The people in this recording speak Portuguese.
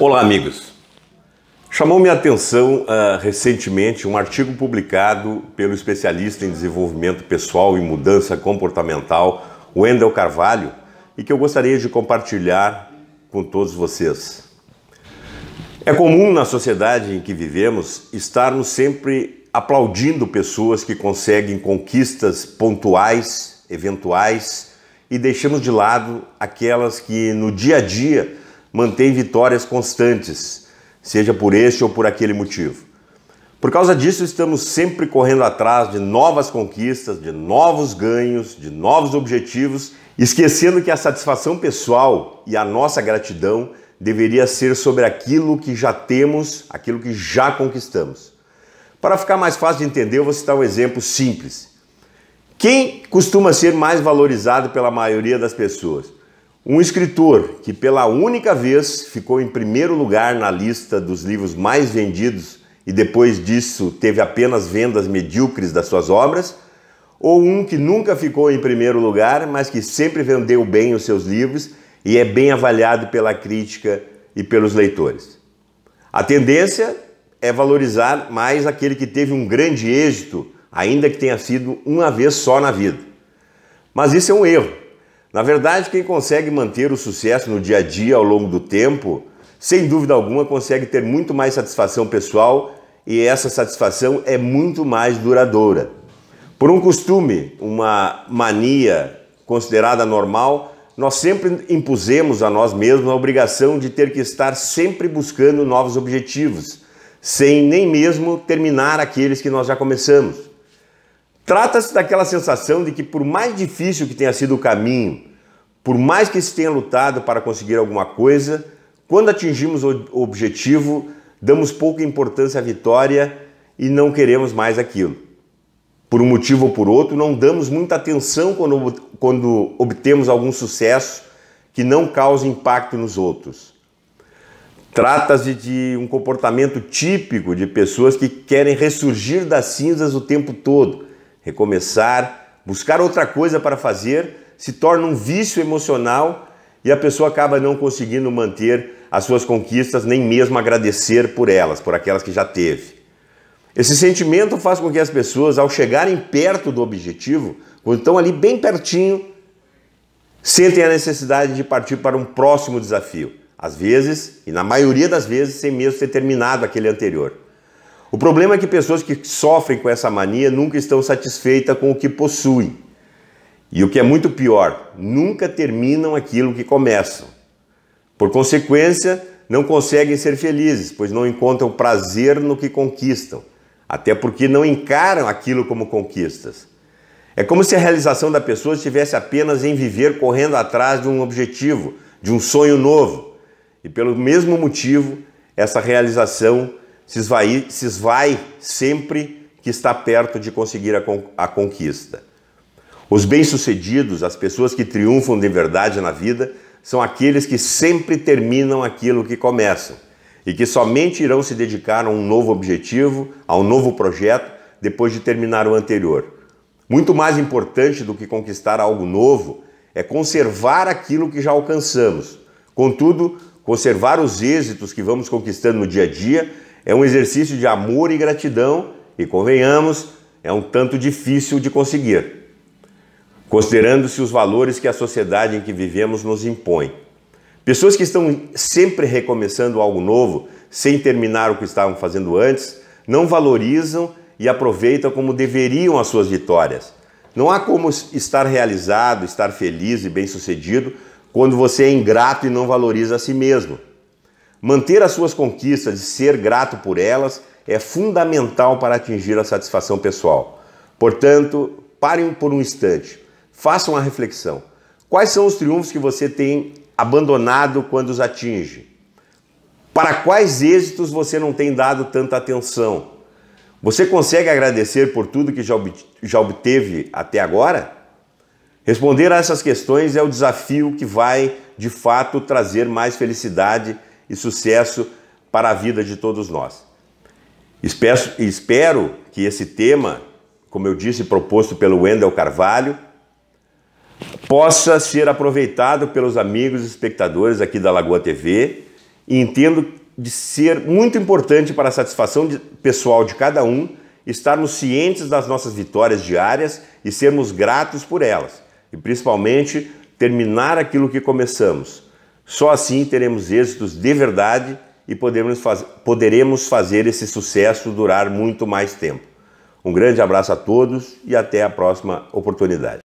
Olá, amigos. Chamou minha atenção uh, recentemente um artigo publicado pelo especialista em desenvolvimento pessoal e mudança comportamental, Wendel Carvalho, e que eu gostaria de compartilhar com todos vocês. É comum na sociedade em que vivemos estarmos sempre aplaudindo pessoas que conseguem conquistas pontuais, eventuais, e deixamos de lado aquelas que no dia a dia mantém vitórias constantes, seja por este ou por aquele motivo. Por causa disso, estamos sempre correndo atrás de novas conquistas, de novos ganhos, de novos objetivos, esquecendo que a satisfação pessoal e a nossa gratidão deveria ser sobre aquilo que já temos, aquilo que já conquistamos. Para ficar mais fácil de entender, eu vou citar um exemplo simples. Quem costuma ser mais valorizado pela maioria das pessoas? Um escritor que pela única vez ficou em primeiro lugar na lista dos livros mais vendidos e depois disso teve apenas vendas medíocres das suas obras, ou um que nunca ficou em primeiro lugar, mas que sempre vendeu bem os seus livros e é bem avaliado pela crítica e pelos leitores. A tendência é valorizar mais aquele que teve um grande êxito, ainda que tenha sido uma vez só na vida. Mas isso é um erro na verdade, quem consegue manter o sucesso no dia a dia ao longo do tempo, sem dúvida alguma, consegue ter muito mais satisfação pessoal e essa satisfação é muito mais duradoura. Por um costume, uma mania considerada normal, nós sempre impusemos a nós mesmos a obrigação de ter que estar sempre buscando novos objetivos, sem nem mesmo terminar aqueles que nós já começamos. Trata-se daquela sensação de que, por mais difícil que tenha sido o caminho, por mais que se tenha lutado para conseguir alguma coisa, quando atingimos o objetivo, damos pouca importância à vitória e não queremos mais aquilo. Por um motivo ou por outro, não damos muita atenção quando, quando obtemos algum sucesso que não cause impacto nos outros. Trata-se de um comportamento típico de pessoas que querem ressurgir das cinzas o tempo todo, recomeçar, buscar outra coisa para fazer, se torna um vício emocional e a pessoa acaba não conseguindo manter as suas conquistas, nem mesmo agradecer por elas, por aquelas que já teve. Esse sentimento faz com que as pessoas, ao chegarem perto do objetivo, quando estão ali bem pertinho, sentem a necessidade de partir para um próximo desafio. Às vezes, e na maioria das vezes, sem mesmo ter terminado aquele anterior. O problema é que pessoas que sofrem com essa mania nunca estão satisfeitas com o que possuem. E o que é muito pior, nunca terminam aquilo que começam. Por consequência, não conseguem ser felizes, pois não encontram prazer no que conquistam, até porque não encaram aquilo como conquistas. É como se a realização da pessoa estivesse apenas em viver correndo atrás de um objetivo, de um sonho novo. E pelo mesmo motivo, essa realização se, esvai, se esvai sempre que está perto de conseguir a, con, a conquista. Os bem-sucedidos, as pessoas que triunfam de verdade na vida, são aqueles que sempre terminam aquilo que começam e que somente irão se dedicar a um novo objetivo, a um novo projeto, depois de terminar o anterior. Muito mais importante do que conquistar algo novo é conservar aquilo que já alcançamos. Contudo, conservar os êxitos que vamos conquistando no dia a dia é um exercício de amor e gratidão e, convenhamos, é um tanto difícil de conseguir, considerando-se os valores que a sociedade em que vivemos nos impõe. Pessoas que estão sempre recomeçando algo novo, sem terminar o que estavam fazendo antes, não valorizam e aproveitam como deveriam as suas vitórias. Não há como estar realizado, estar feliz e bem-sucedido quando você é ingrato e não valoriza a si mesmo. Manter as suas conquistas e ser grato por elas é fundamental para atingir a satisfação pessoal. Portanto, parem por um instante, façam a reflexão. Quais são os triunfos que você tem abandonado quando os atinge? Para quais êxitos você não tem dado tanta atenção? Você consegue agradecer por tudo que já obteve até agora? Responder a essas questões é o desafio que vai, de fato, trazer mais felicidade e sucesso para a vida de todos nós. Espero, espero que esse tema, como eu disse, proposto pelo Wendel Carvalho, possa ser aproveitado pelos amigos e espectadores aqui da Lagoa TV e entendo de ser muito importante para a satisfação de, pessoal de cada um estarmos cientes das nossas vitórias diárias e sermos gratos por elas, e principalmente terminar aquilo que começamos, só assim teremos êxitos de verdade e poderemos, faz... poderemos fazer esse sucesso durar muito mais tempo. Um grande abraço a todos e até a próxima oportunidade.